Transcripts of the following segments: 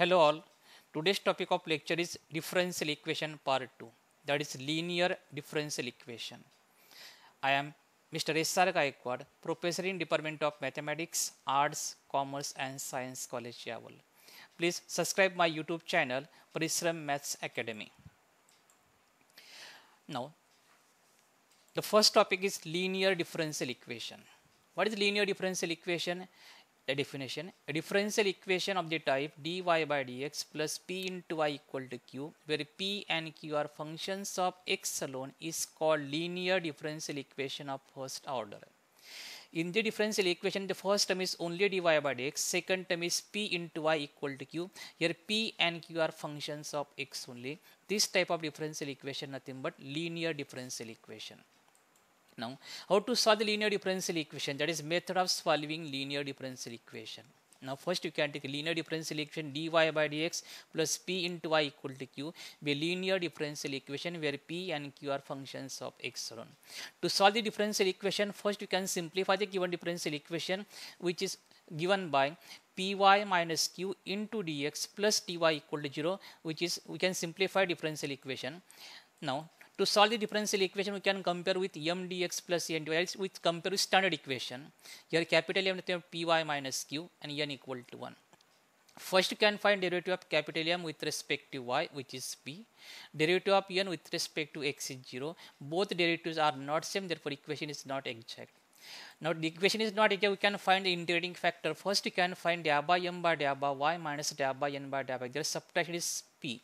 Hello all. Today's topic of lecture is differential equation part 2 that is linear differential equation. I am Mr. S.R. Gaikwad, Professor in Department of Mathematics, Arts, Commerce and Science College Yaval. Please subscribe my YouTube channel Parisram Maths Academy. Now the first topic is linear differential equation. What is linear differential equation? the definition a differential equation of the type dy by dx plus p into y equal to q where p and q are functions of x alone is called linear differential equation of first order in the differential equation the first term is only dy by dx second term is p into y equal to q here p and q are functions of x only this type of differential equation nothing but linear differential equation now, how to solve the linear differential equation? That is method of solving linear differential equation. Now first you can take linear differential equation dy by dx plus p into y equal to q be linear differential equation where p and q are functions of x alone. To solve the differential equation first you can simplify the given differential equation which is given by py minus q into dx plus dy equal to 0 which is we can simplify differential equation. Now to solve the differential equation, we can compare with m dx plus n dy, else compare with standard equation. Here capital M py minus q and n equal to 1. First, you can find derivative of capital M with respect to y, which is p. Derivative of n with respect to x is 0. Both derivatives are not same, therefore equation is not exact. Now the equation is not exact, we can find the integrating factor. First, you can find d by m by d by y minus d by n by dy by. Their subtraction is p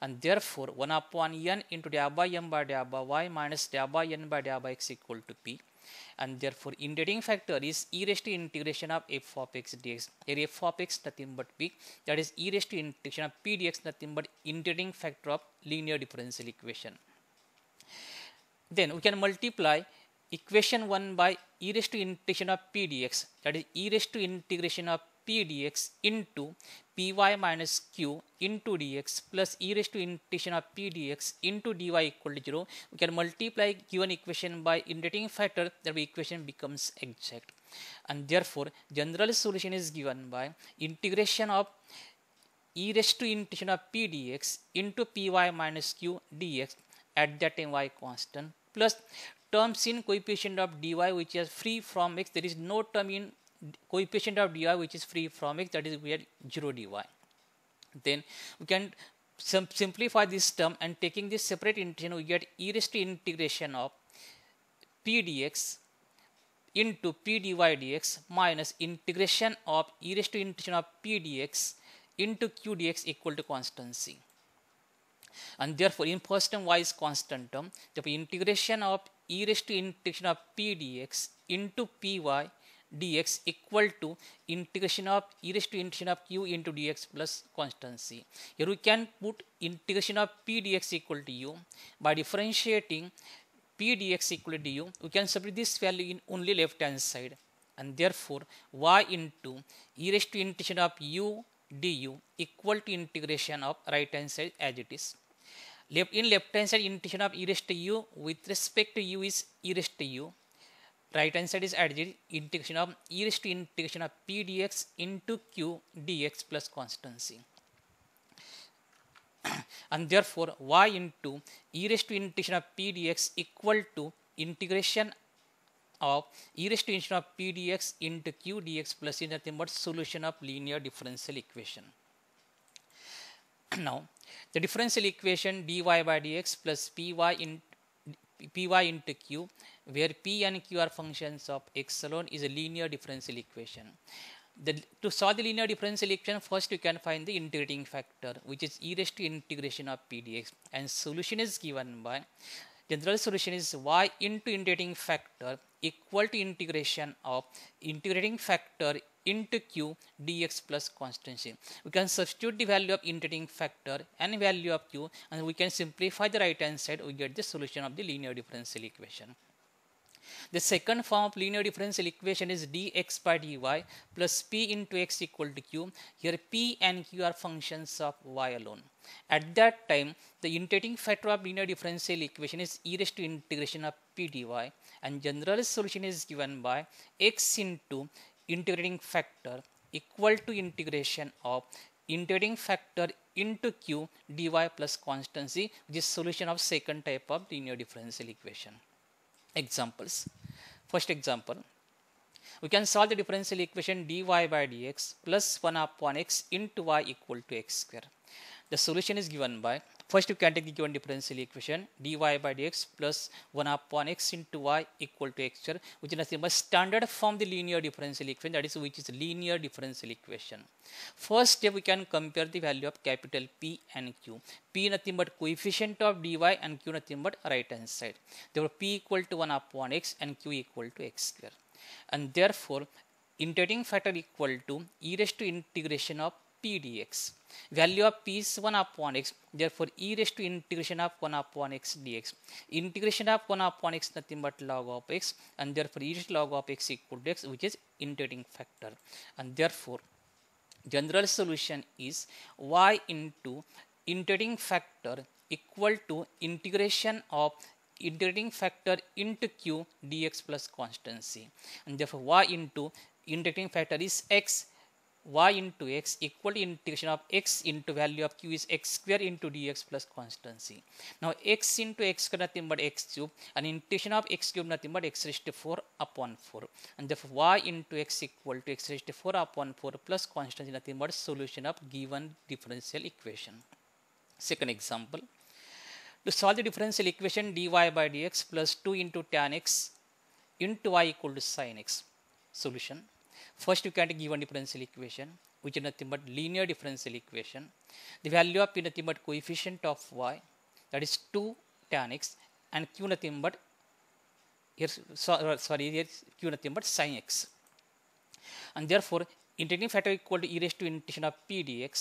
and therefore 1 upon n into d by m by d y minus d by n by d x equal to p and therefore integrating factor is e raised to integration of f of x dx here f of x nothing but p that is e raised to integration of p dx nothing but integrating factor of linear differential equation then we can multiply equation 1 by e raised to integration of p dx that is e raised to integration of p dx into py minus q into dx plus e raised to integration of p dx into dy equal to 0. We can multiply given equation by integrating factor that equation becomes exact. And therefore, general solution is given by integration of e raised to integration of p dx into py minus q dx at that time y constant plus terms in coefficient of dy which is free from x there is no term in coefficient of dy which is free from x that is we had 0 dy. Then we can sim simplify this term and taking this separate integration we get e raised to integration of p dx into p dy dx minus integration of e raised to integration of p dx into q dx equal to constant c. And therefore in first term y is constant term. the integration of e raised to integration of p dx into py dx equal to integration of e raised to integration of q into dx plus constant c. Here we can put integration of p dx equal to u by differentiating p dx equal to du. We can substitute this value in only left hand side and therefore y into e raised to integration of u du equal to integration of right hand side as it is. Left in left hand side integration of e raised to u with respect to u is e raised to u right hand side is adjacent integration of e raised to integration of p dx into q dx plus constancy and therefore y into e raised to integration of p dx equal to integration of e raised to integration of p dx into q dx plus is nothing but solution of linear differential equation. now the differential equation dy by dx plus py in py into q where p and q are functions of x alone is a linear differential equation. The, to solve the linear differential equation first you can find the integrating factor which is e raised to integration of p dx and solution is given by general solution is y into integrating factor equal to integration of integrating factor into q dx plus constant c. We can substitute the value of integrating factor and value of q and we can simplify the right hand side we get the solution of the linear differential equation. The second form of linear differential equation is dx by dy plus p into x equal to q. Here p and q are functions of y alone. At that time, the integrating factor of linear differential equation is e raised to integration of p dy and general solution is given by x into integrating factor equal to integration of integrating factor into q dy plus constant c which is solution of second type of linear differential equation examples. First example, we can solve the differential equation dy by dx plus 1 upon x into y equal to x square. The solution is given by first you can take the given differential equation dy by dx plus 1 upon x into y equal to x square which is nothing but standard form the linear differential equation that is which is linear differential equation. First step we can compare the value of capital P and Q. P nothing but coefficient of dy and Q nothing but right hand side. Therefore P equal to 1 upon x and Q equal to x square and therefore integrating factor equal to e raised to integration of p dx. Value of p is 1 upon x, therefore e raised to integration of 1 upon x dx. Integration of 1 upon x nothing but log of x and therefore e raised to log of x equal to x which is integrating factor and therefore general solution is y into integrating factor equal to integration of integrating factor into q dx plus constant C. and therefore y into integrating factor is x y into x equal to integration of x into value of q is x square into dx plus constant C. Now x into x square nothing but x cube and integration of x cube nothing but x raised to 4 upon 4 and therefore y into x equal to x raised to 4 upon 4 plus constant c nothing but solution of given differential equation. Second example to solve the differential equation dy by dx plus 2 into tan x into y equal to sin x solution. First you can give a differential equation which is nothing but linear differential equation. The value of p nothing but coefficient of y that is 2 tan x and q nothing but here uh, sorry here q nothing but sin x and therefore integrating factor equal to e raised to integration of p dx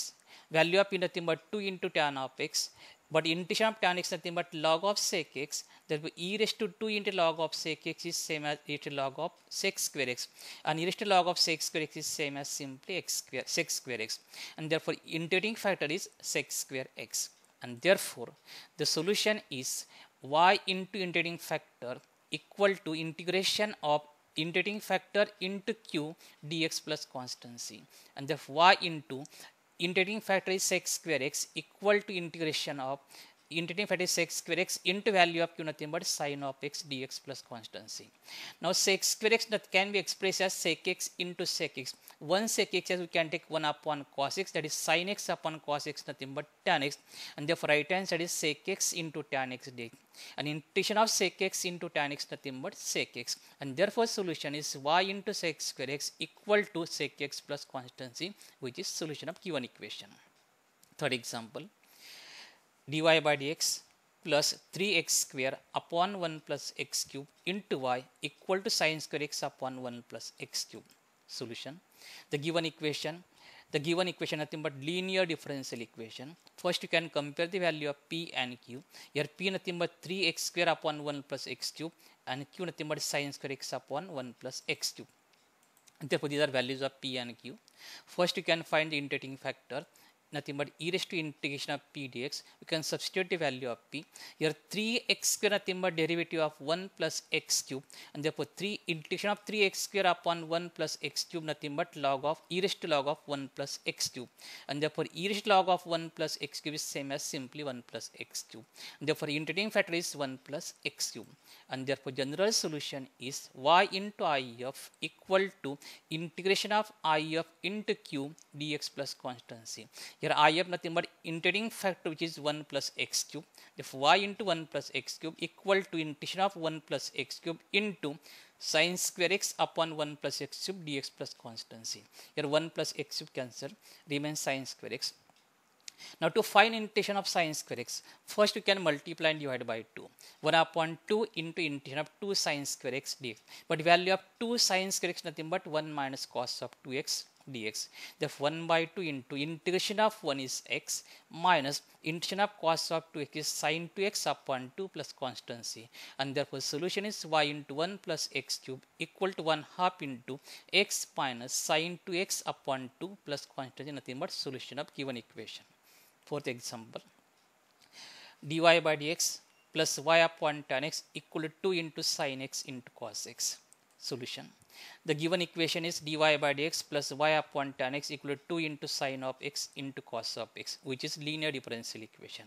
value of p nothing but 2 into tan of x but integration of tan x nothing but log of sec x. Therefore, e raised to 2 into log of sec x is same as e raised to log of sec square x. And e raised to log of sec square x is same as simply x square, sec square x. And therefore, integrating factor is sec square x. And therefore, the solution is y into integrating factor equal to integration of integrating factor into q dx plus constancy and therefore y into integrating factor is x square x equal to integration of integrating 36 square x into value of q nothing but sine of x dx plus constancy. Now sec square x that can be expressed as sec x into sec x. One sec x as we can take 1 upon cos x that is sine x upon cos x nothing but tan x and therefore right hand side is sec x into tan x dx. And integration of sec x into tan x nothing but sec x and therefore solution is y into sec square x equal to sec x plus constancy which is solution of given equation. Third example dy by dx plus 3x square upon 1 plus x cube into y equal to sine square x upon 1 plus x cube solution. The given equation, the given equation nothing but linear differential equation. First you can compare the value of p and q. Here p nothing but 3x square upon 1 plus x cube and q nothing but sine square x upon 1 plus x cube. Therefore these are values of p and q. First you can find the integrating factor nothing but e raised to integration of p dx. We can substitute the value of p. Your 3x square nothing but derivative of 1 plus x cube and therefore 3 integration of 3x square upon 1 plus x cube nothing but log of e raised to log of 1 plus x cube and therefore e raised to log of 1 plus x cube is same as simply 1 plus x cube. And therefore integrating factor is 1 plus x cube and therefore general solution is y into i of equal to integration of i of into q dx plus constancy. Here I have nothing but integrating factor which is 1 plus x cube. If y into 1 plus x cube equal to integration of 1 plus x cube into sine square x upon 1 plus x cube dx plus constancy. Here 1 plus x cube cancel remains sine square x. Now to find integration of sine square x, first you can multiply and divide by 2. 1 upon 2 into integration of 2 sine square x dx. But value of 2 sine square x nothing but 1 minus cos of 2x dx. The 1 by 2 into integration of 1 is x minus integration of cos of 2x is sine 2x upon 2 plus constancy. And therefore, solution is y into 1 plus x cube equal to 1 half into x minus sine 2x upon 2 plus constancy nothing but solution of given equation. Fourth example dy by dx plus y upon tan x equal to 2 into sine x into cos x solution. The given equation is dy by dx plus y upon tan x equal to 2 into sine of x into cos of x which is linear differential equation.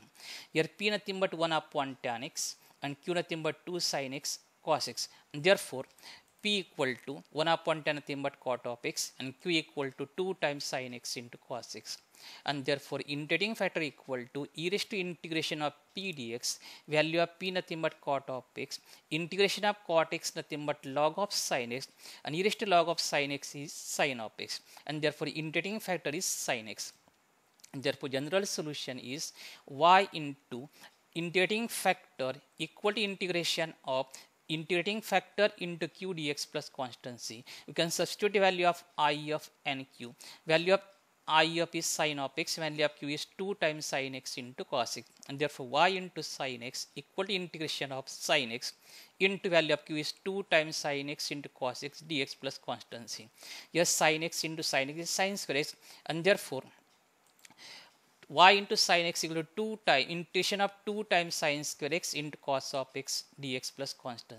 Here p nothing but 1 upon tan x and q nothing but 2 sine x cos x. And therefore, P equal to 1 upon tan nothing but cot of x and Q equal to 2 times sin x into cos x and therefore integrating factor equal to e raised to integration of P dx value of P nothing but cot of x integration of cot x nothing but log of sin x and e raised to log of sin x is sin of x and therefore integrating factor is sin x and therefore general solution is y into integrating factor equal to integration of integrating factor into q dx plus C. We can substitute the value of i of nq. Value of i of is sine of x, value of q is 2 times sine x into cos x. And therefore, y into sine x equal to integration of sine x into value of q is 2 times sine x into cos x dx plus constant C. Yes, sine x into sine x is sine square x. And therefore, y into sine x equal to 2 times integration of 2 times sine square x into cos of x dx plus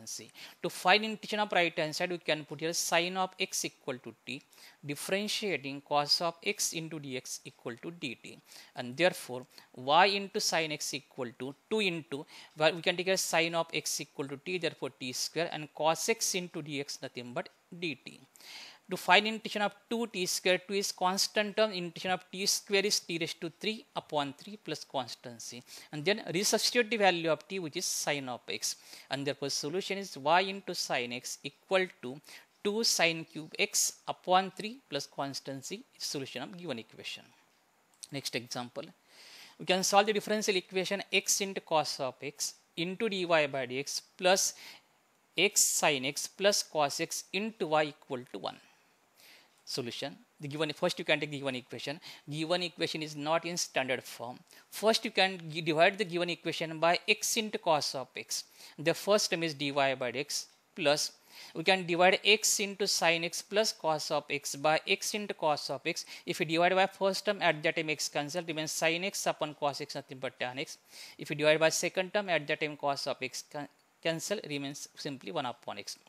C. To find integration of right hand side we can put here sine of x equal to t differentiating cos of x into dx equal to dt and therefore y into sine x equal to 2 into well, we can take a sine of x equal to t therefore t square and cos x into dx nothing but dt. To find integration of 2 t square 2 is constant term integration of t square is t raised to 3 upon 3 plus constant C, and then resubstitute the value of t which is sine of x and therefore solution is y into sine x equal to 2 sine cube x upon 3 plus c is solution of given equation. Next example, we can solve the differential equation x into cos of x into dy by dx plus x sine x plus cos x into y equal to 1 solution. The given first you can take the given equation. Given equation is not in standard form. First you can divide the given equation by x into cos of x. The first term is dy by x plus we can divide x into sine x plus cos of x by x into cos of x. If we divide by first term at that time x cancel remains sine x upon cos x nothing but tan x. If we divide by second term at that time cos of x can cancel remains simply 1 upon x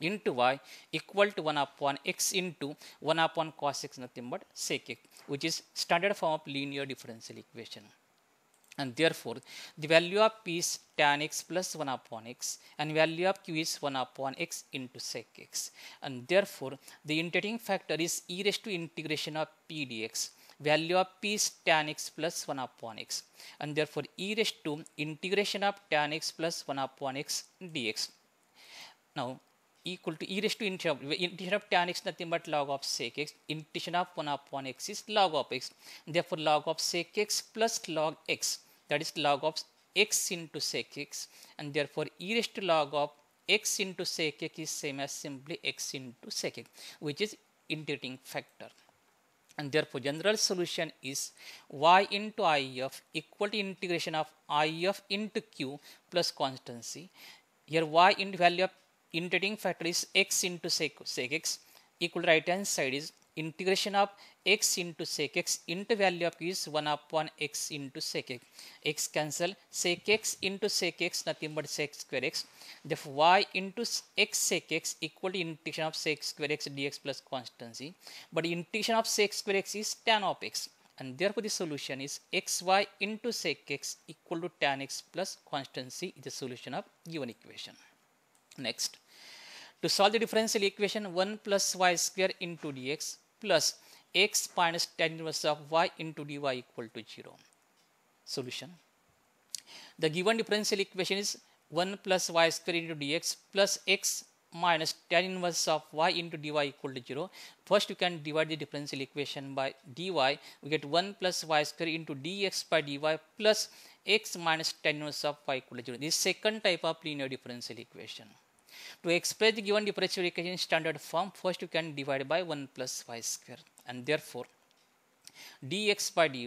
into y equal to 1 upon x into 1 upon cos x nothing but sec x which is standard form of linear differential equation and therefore the value of p is tan x plus 1 upon x and value of q is 1 upon x into sec x and therefore the integrating factor is e raised to integration of p dx value of p is tan x plus 1 upon x and therefore e raised to integration of tan x plus 1 upon x dx now equal to e raised to integral. of, of tan x nothing but log of sec x Integral of 1 upon x is log of x therefore log of sec x plus log x that is log of x into sec x and therefore e raised to log of x into sec x is same as simply x into sec x which is integrating factor and therefore general solution is y into i of equal to integration of i of into q plus constancy here y into value of integrating factor is x into sec, sec x equal to right hand side is integration of x into sec x into value of is 1 upon x into sec x. x cancel sec x into sec x nothing but sec square x. Therefore y into x sec x equal to integration of sec square x dx plus constancy. But integration of sec square x is tan of x and therefore the solution is xy into sec x equal to tan x plus constancy is the solution of given equation. Next. To solve the differential equation 1 plus y square into dx plus x minus tan inverse of y into dy equal to 0. Solution. The given differential equation is 1 plus y square into dx plus x minus tan inverse of y into dy equal to 0. First you can divide the differential equation by dy. We get 1 plus y square into dx by dy plus x minus tan inverse of y equal to 0. This second type of linear differential equation. To express the given differential equation in standard form, first you can divide by 1 plus y square and therefore dx by dy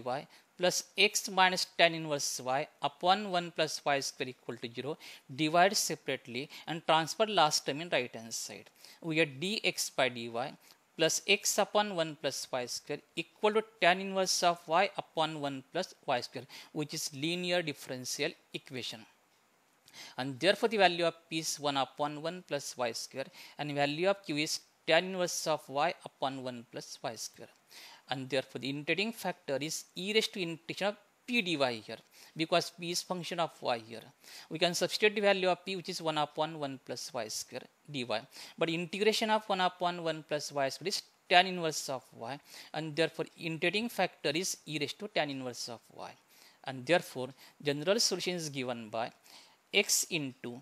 plus x minus tan inverse y upon 1 plus y square equal to 0 divide separately and transfer last term in right hand side. We get dx by dy plus x upon 1 plus y square equal to tan inverse of y upon 1 plus y square which is linear differential equation and therefore the value of p is 1 upon 1 plus y square and value of q is tan inverse of y upon 1 plus y square and therefore the integrating factor is e raised to integration of p dy here because p is function of y here we can substitute the value of p which is 1 upon 1 plus y square dy but integration of 1 upon 1 plus y square is tan inverse of y and therefore integrating factor is e raised to tan inverse of y and therefore general solution is given by x into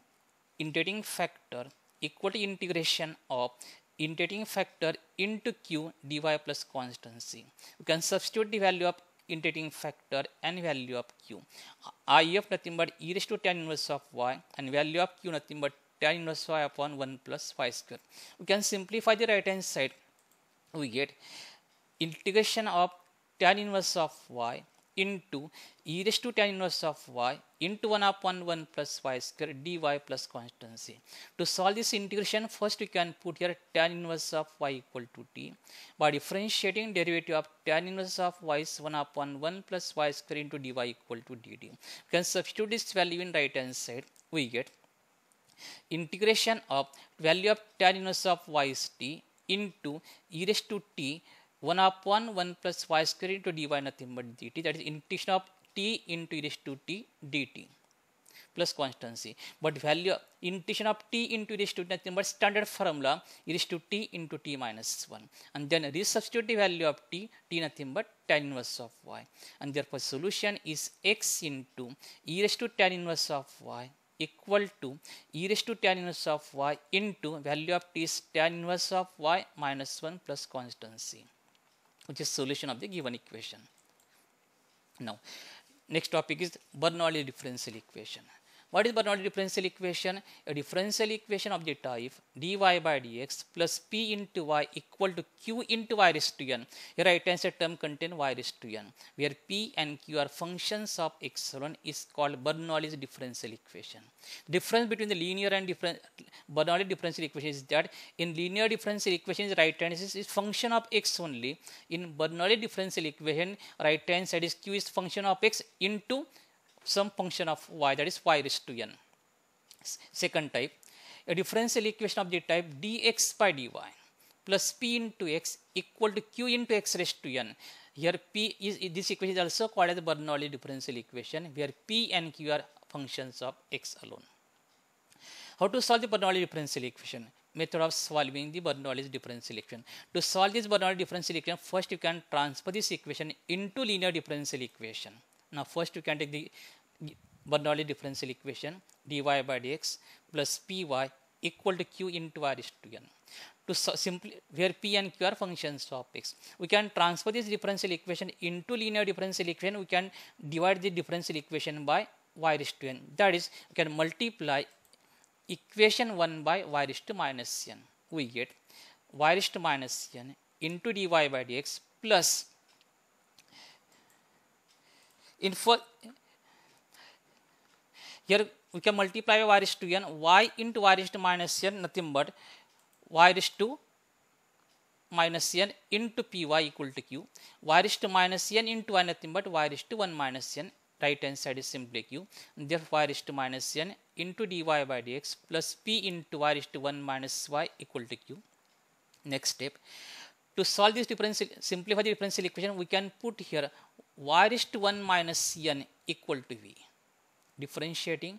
integrating factor equal to integration of integrating factor into q dy plus constancy. We can substitute the value of integrating factor and value of q. I of nothing but e raised to tan inverse of y and value of q nothing but tan inverse y upon 1 plus y square. We can simplify the right hand side. We get integration of tan inverse of y into e raised to tan inverse of y into 1 upon 1 plus y square dy plus constant C. To solve this integration, first we can put here tan inverse of y equal to t. By differentiating derivative of tan inverse of y is 1 upon 1 plus y square into dy equal to dt. We can substitute this value in right hand side. We get integration of value of tan inverse of y is t into e raised to t 1 upon 1 plus y square into dy nothing but dt that is integration of t into e raised to t dt plus constancy. But value integration of t into e raised to t nothing but standard formula e raised to t into t minus 1 and then resubstitute the value of t t nothing but tan inverse of y and therefore solution is x into e raised to tan inverse of y equal to e raised to tan inverse of y into value of t is tan inverse of y minus 1 plus constancy which is solution of the given equation. Now, next topic is Bernoulli differential equation. What is Bernoulli differential equation? A differential equation of the type dy by dx plus p into y equal to q into y raised to n. Here I hand side term contain y raised to n, where p and q are functions of epsilon is called Bernoulli's differential equation. Difference between the linear and different Bernoulli differential equation is that in linear differential equation right hand side is function of x only. In Bernoulli differential equation, right hand side is q is function of x into some function of y that is y raised to n. S second type, a differential equation of the type dx by dy plus p into x equal to q into x raised to n. Here p is this equation is also called as Bernoulli differential equation where p and q are functions of x alone. How to solve the Bernoulli differential equation? Method of solving the Bernoulli differential equation. To solve this Bernoulli differential equation, first you can transfer this equation into linear differential equation. Now first you can take the Bernoulli differential equation dy by dx plus py equal to q into r is to n to so simply where p and q are functions of x we can transfer this differential equation into linear differential equation we can divide the differential equation by y is to n that is we can multiply equation 1 by y is to minus n we get y is to minus n into dy by dx plus in for here we can multiply by y raised to n y into y raised to minus n nothing but y raised to minus n into p y equal to q y raised to minus n into y nothing but y raised to 1 minus n right hand side is simply q therefore y raised to minus n into dy by dx plus p into y raised to 1 minus y equal to q next step to solve this differential simplify the differential equation we can put here y raised to 1 minus n equal to v. Differentiating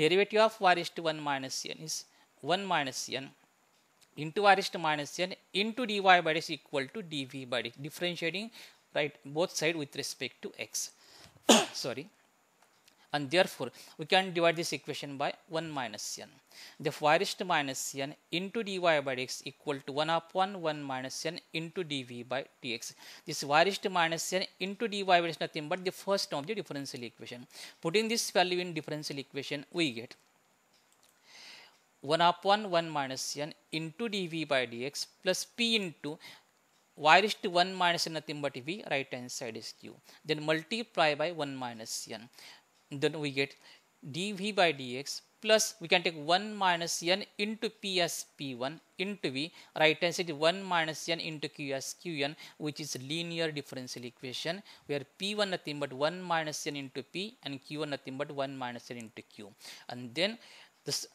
derivative of y raised to 1 minus n is 1 minus n into y raised to minus n into dy by dx equal to dv by ds differentiating right both side with respect to x sorry and therefore we can divide this equation by 1 minus n. The y raised to minus n into dy by dx equal to 1 upon 1 minus n into dv by dx. This y raised to minus n into dy by dx is nothing but the first term of the differential equation. Putting this value in differential equation we get 1 upon 1 minus n into dv by dx plus p into y raised to 1 minus n nothing but v right hand side is q then multiply by 1 minus n then we get dv by dx plus we can take 1 minus n into psp p1 into v right hand side 1 minus n into qsqn, qn which is linear differential equation where p1 nothing but 1 minus n into p and q1 nothing but 1 minus n into q and then this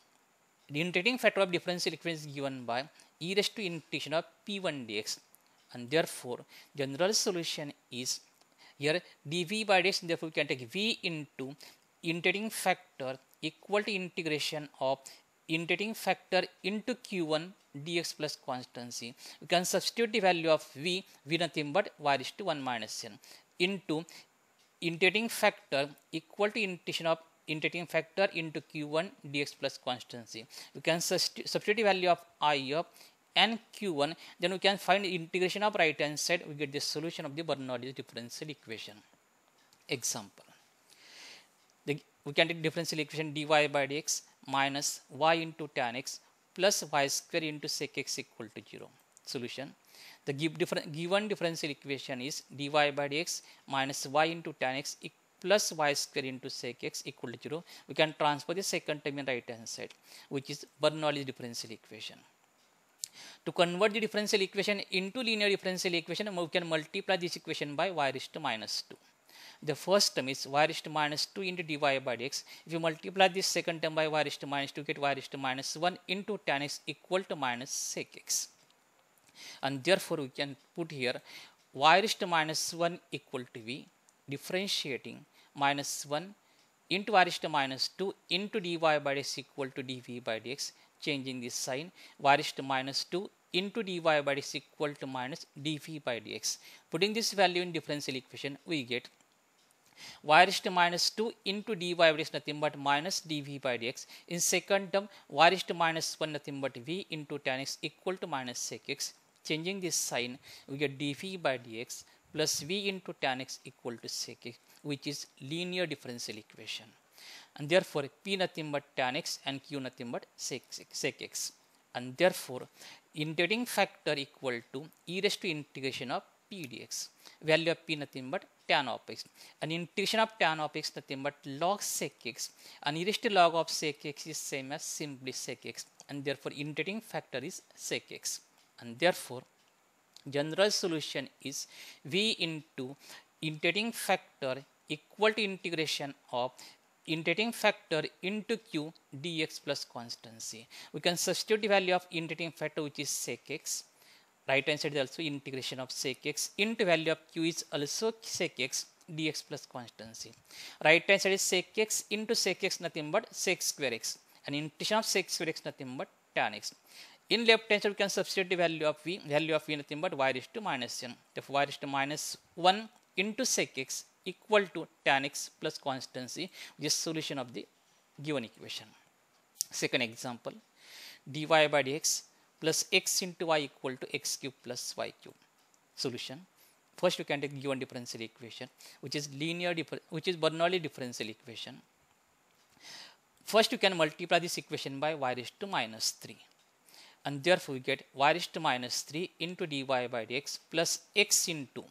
the integrating factor of differential equation is given by e raised to integration of p1 dx and therefore general solution is here dv by dx, therefore we can take v into integrating factor equal to integration of integrating factor into q1 dx plus constancy. We can substitute the value of v, v nothing but y is to 1 minus n into integrating factor equal to integration of integrating factor into q1 dx plus constancy. We can substitute the value of i of and q1 then we can find integration of right hand side we get the solution of the Bernoulli's differential equation example the, we can take differential equation dy by dx minus y into tan x plus y square into sec x equal to 0 solution the given differential equation is dy by dx minus y into tan x plus y square into sec x equal to 0. We can transfer the second term in right hand side, which is Bernoulli's differential equation. To convert the differential equation into linear differential equation, we can multiply this equation by y raised to minus 2. The first term is y raised to minus 2 into dy by dx. If you multiply this second term by y raised to minus 2, get y raised to minus 1 into tan x equal to minus sec x. And therefore, we can put here y raised to minus 1 equal to v differentiating minus 1 into y raised to minus 2 into dy by dx equal to dv by dx changing this sign is to minus 2 into dy by is equal to minus dv by dx. Putting this value in differential equation we get y is to minus 2 into dy by is nothing but minus dv by dx. In second term, y is to minus 1 nothing but v into tan x equal to minus sec x. Changing this sign, we get dv by dx plus v into tan x equal to sec x, which is linear differential equation and therefore p nothing but tan x and q nothing but sec, sec x and therefore integrating factor equal to e raised to integration of p dx value of p nothing but tan of x and integration of tan of x nothing but log sec x and e raised to log of sec x is same as simply sec x and therefore integrating factor is sec x and therefore general solution is v into integrating factor equal to integration of integrating factor into q dx plus constancy. We can substitute the value of integrating factor which is sec x. Right hand side is also integration of sec x into value of q is also sec x dx plus constancy. Right hand side is sec x into sec x nothing but sec square x and integration of sec square x nothing but tan x. In left hand side we can substitute the value of v, value of v nothing but y raised to minus 1. Therefore y raised to minus 1 into sec x equal to tan x plus constancy which is solution of the given equation. Second example dy by dx plus x into y equal to x cube plus y cube solution. First you can take given differential equation which is linear which is Bernoulli differential equation. First you can multiply this equation by y raised to minus 3 and therefore we get y raised to minus 3 into dy by dx plus x into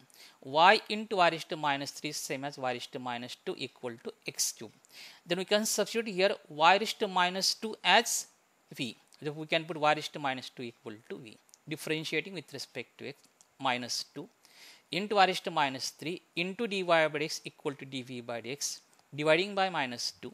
y into y raised to minus 3 same as y raised to minus 2 equal to x cube. Then we can substitute here y raised to minus 2 as v. So we can put y raised to minus 2 equal to v differentiating with respect to x minus 2 into y raised to minus 3 into dy by dx equal to dv by dx dividing by minus 2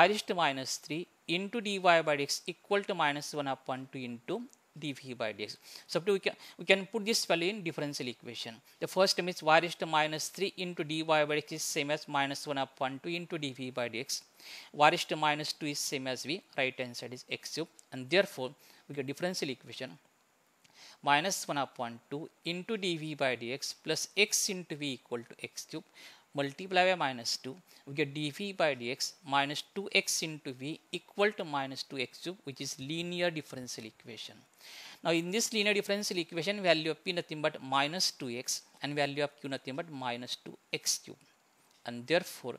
y raised to minus 3 into dy by dx equal to minus 1 upon 2 into dv by dx. So, we can, we can put this value in differential equation. The first term is y raised to minus 3 into dy by dx is same as minus 1 upon 2 into dv by dx. y raised to minus 2 is same as v, right hand side is x cube and therefore, we get differential equation minus 1 upon 2 into dv by dx plus x into v equal to x cube multiply by minus 2 we get dv by dx minus 2x into v equal to minus 2x cube which is linear differential equation. Now in this linear differential equation value of p nothing but minus 2x and value of q nothing but minus 2x cube and therefore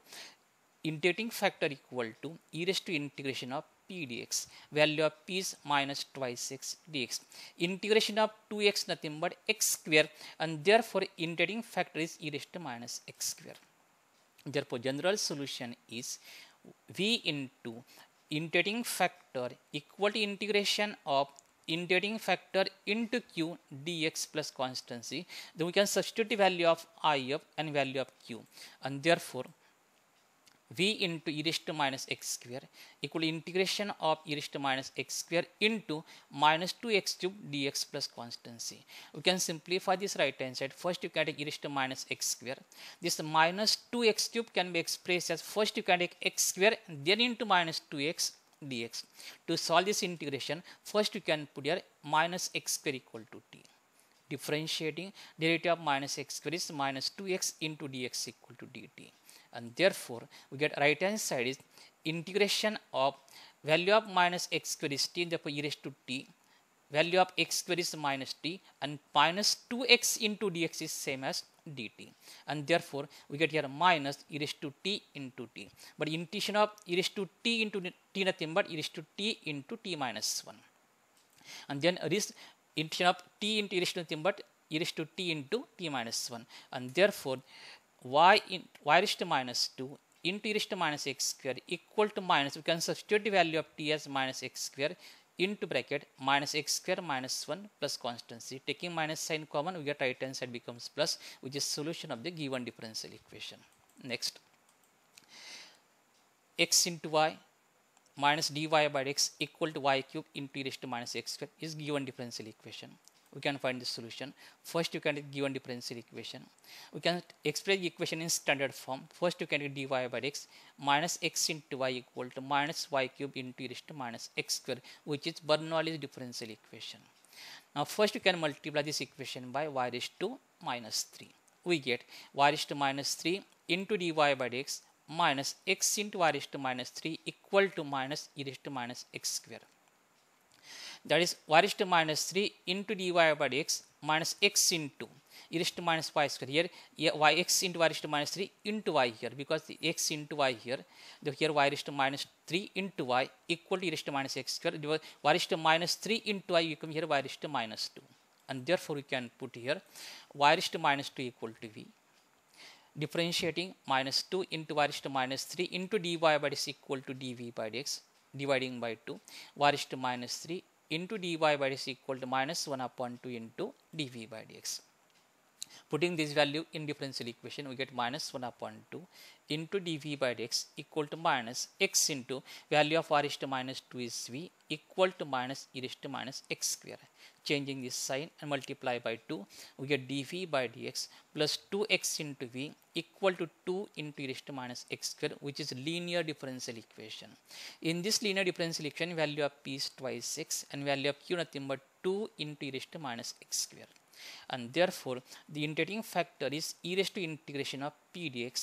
integrating factor equal to e raised to integration of p dx. Value of p is minus twice x dx. Integration of 2x nothing but x square and therefore integrating factor is e raised to minus x square. Therefore, general solution is v into integrating factor equal to integration of integrating factor into q dx plus constancy. Then we can substitute the value of i of and value of q and therefore v into e raised to minus x square equal integration of e raised to minus x square into minus 2x cube dx plus constancy. We can simplify this right hand side. First you can take e raised to minus x square. This minus 2x cube can be expressed as first you can take x square then into minus 2x dx. To solve this integration first you can put here minus x square equal to t differentiating derivative of minus x square is minus 2x into dx equal to dt and therefore we get right hand side is integration of value of minus x square is t and therefore e raised to t value of x square is minus t and minus 2x into dx is same as dt and therefore we get here minus e raised to t into t but integration of e raised to t into t nothing but e raised to t into t minus 1 and then this integration of t into e raised to nothing but e raised to t into t minus 1 and therefore y in y raised to minus 2 into e raised to minus x square equal to minus we can substitute the value of t as minus x square into bracket minus x square minus 1 plus constant c. taking minus sign common we get right hand side becomes plus which is solution of the given differential equation next x into y minus dy by dx equal to y cube into e raised to minus x square is given differential equation we can find the solution. First, you can give a differential equation. We can express the equation in standard form. First, you can get dy by dx minus x into y equal to minus y cube into e to minus x square, which is Bernoulli's differential equation. Now, first you can multiply this equation by y raised to minus 3. We get y raised to minus 3 into dy by dx minus x into y raised to minus 3 equal to minus e raised to minus x square that is y to minus 3 into dy by dx minus x into e raised to minus y square here y x into y to minus 3 into y here because the x into y here the here y to minus 3 into y equal to e to minus x square y to minus 3 into y become here y to minus 2 and therefore we can put here y raised to minus 2 equal to v differentiating minus 2 into y to minus 3 into dy by dx equal to dv by dx dividing by 2 y to minus 3 into dy by dx equal to minus 1 upon 2 into dv by dx. Putting this value in differential equation, we get minus 1 upon 2 into dv by dx equal to minus x into value of r is to minus 2 is v equal to minus e raised to minus x square. Changing this sign and multiply by 2, we get dv by dx plus 2x into v equal to 2 into e raised to minus x square, which is linear differential equation. In this linear differential equation, value of p is twice x and value of q nothing but 2 into e raised to minus x square and therefore the integrating factor is e raised to integration of p dx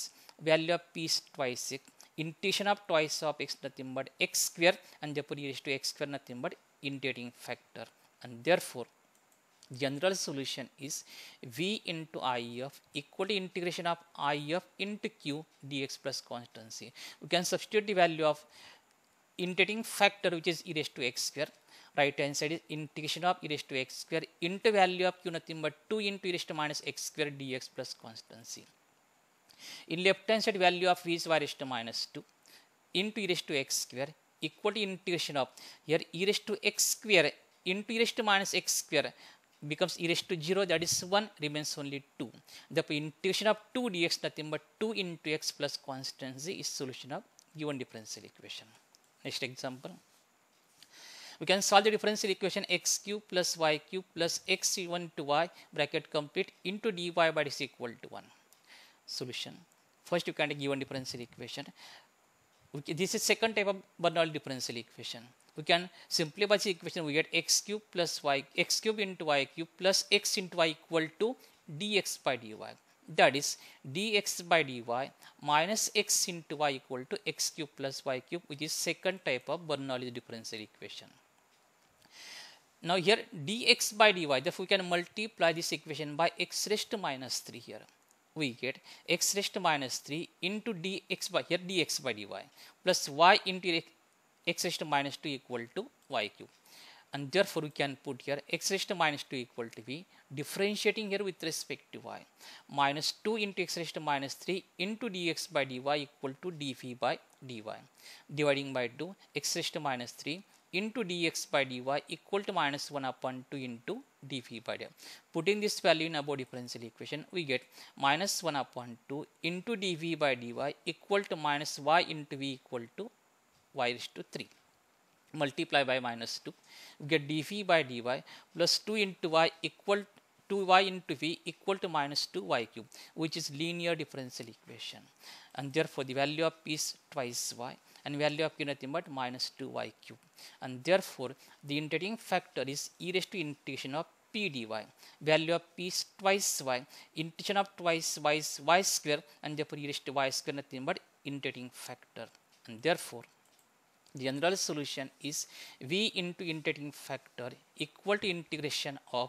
value of p is twice x integration of twice of x nothing but x square and therefore e raised to x square nothing but integrating factor and therefore general solution is v into i of equal to integration of i of into q dx plus constancy. We can substitute the value of integrating factor which is e raised to x square right hand side is integration of e raised to x square into value of q nothing but 2 into e raised to minus x square dx plus constancy. In left hand side value of v is y raised to minus 2 into e raised to x square equal to integration of here e raised to x square into e raised to minus x square becomes e raised to 0 that is 1 remains only 2. The integration of 2 dx nothing but 2 into x plus constancy is solution of given differential equation. Next example we can solve the differential equation x cube plus y cube plus x equal to y bracket complete into dy by dx equal to 1 solution. First you can give given differential equation. This is second type of Bernoulli differential equation. We can simplify the equation we get x cube plus y x cube into y cube plus x into y equal to dx by dy that is dx by dy minus x into y equal to x cube plus y cube which is second type of Bernoulli differential equation. Now here dx by dy, therefore we can multiply this equation by x raised to minus 3 here. We get x raised to minus 3 into dx by here dx by dy plus y into x raised to minus 2 equal to y cube. And therefore we can put here x raised to minus 2 equal to v differentiating here with respect to y minus 2 into x raised to minus 3 into dx by dy equal to dv by dy dividing by 2 x raised to minus 3 into dx by dy equal to minus 1 upon 2 into dv by dy. Putting this value in above differential equation, we get minus 1 upon 2 into dv by dy equal to minus y into v equal to y raised to 3 multiply by minus 2 we get dv by dy plus 2 into y equal 2y into v equal to minus 2y cube which is linear differential equation and therefore the value of p is twice y and value of q nothing but minus 2y cube and therefore the integrating factor is e raised to integration of p dy value of p is twice y integration of twice y is y square and therefore e raised to y square nothing but integrating factor and therefore the general solution is v into integrating factor equal to integration of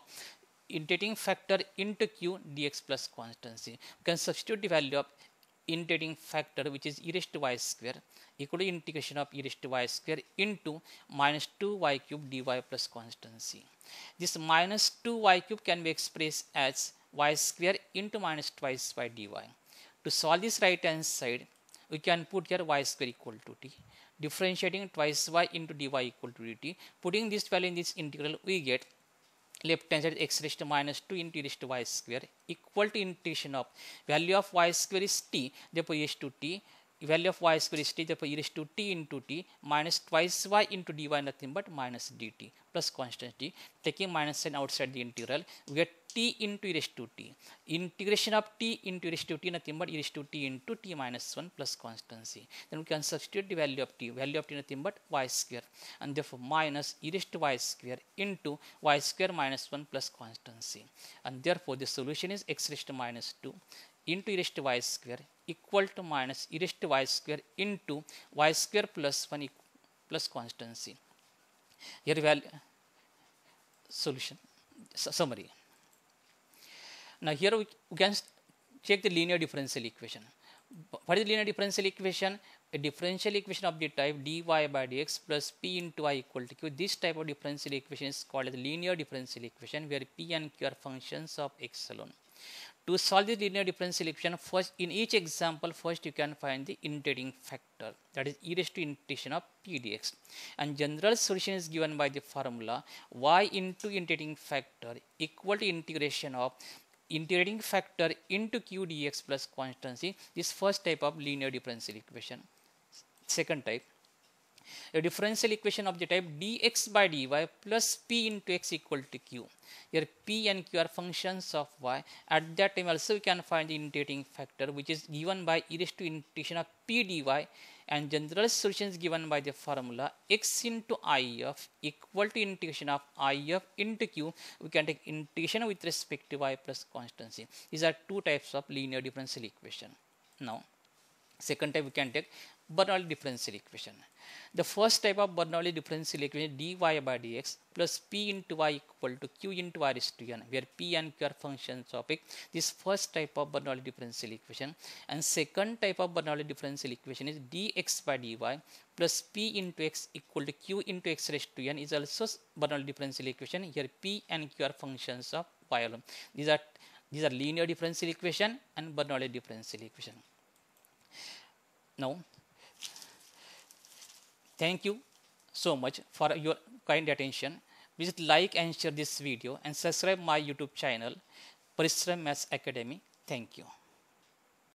integrating factor into q dx plus constancy. We can substitute the value of integrating factor which is e raised to y square equal to integration of e raised to y square into minus 2y cube dy plus constancy. This minus 2y cube can be expressed as y square into minus twice y dy. To solve this right hand side, we can put here y square equal to t. Differentiating twice y into dy equal to dt, putting this value in this integral, we get left hand side x raised to minus 2 into e raised to y square equal to integration of value of y square is t therefore h to t value of y square is t therefore e raised to t into t minus twice y into dy nothing but minus dt plus constant t taking minus sign outside the integral we get t into e raised to t integration of t into e raised to t nothing but e raised to t into t minus 1 plus constant c. then we can substitute the value of t value of t nothing but y square and therefore minus e raised to y square into y square minus 1 plus constant c. and therefore the solution is x raised to minus 2 into e raised to y square equal to minus e raised to y square into y square plus 1 plus constancy. Here value solution summary. Now here we, can check the linear differential equation. What is the linear differential equation? A differential equation of the type dy by dx plus p into y equal to q. This type of differential equation is called as linear differential equation where p and q are functions of x alone. To solve this linear differential equation, first in each example, first you can find the integrating factor that is e raised to integration of p dx and general solution is given by the formula y into integrating factor equal to integration of integrating factor into q dx plus c. this first type of linear differential equation second type a differential equation of the type dx by dy plus p into x equal to q. Here p and q are functions of y. At that time also we can find the integrating factor which is given by e raised to integration of p dy and general solution is given by the formula x into i of equal to integration of i of into q. We can take integration with respect to y plus constancy. These are two types of linear differential equation. Now second type we can take Bernoulli differential equation. The first type of Bernoulli differential equation dy by dx plus p into y equal to q into r is to n where p and q are functions of x. This first type of Bernoulli differential equation and second type of Bernoulli differential equation is dx by dy plus p into x equal to q into x raised to n is also Bernoulli differential equation here p and q are functions of y alone. These are these are linear differential equation and Bernoulli differential equation. Now Thank you so much for your kind attention. Visit like and share this video and subscribe my YouTube channel Parishram Academy. Thank you.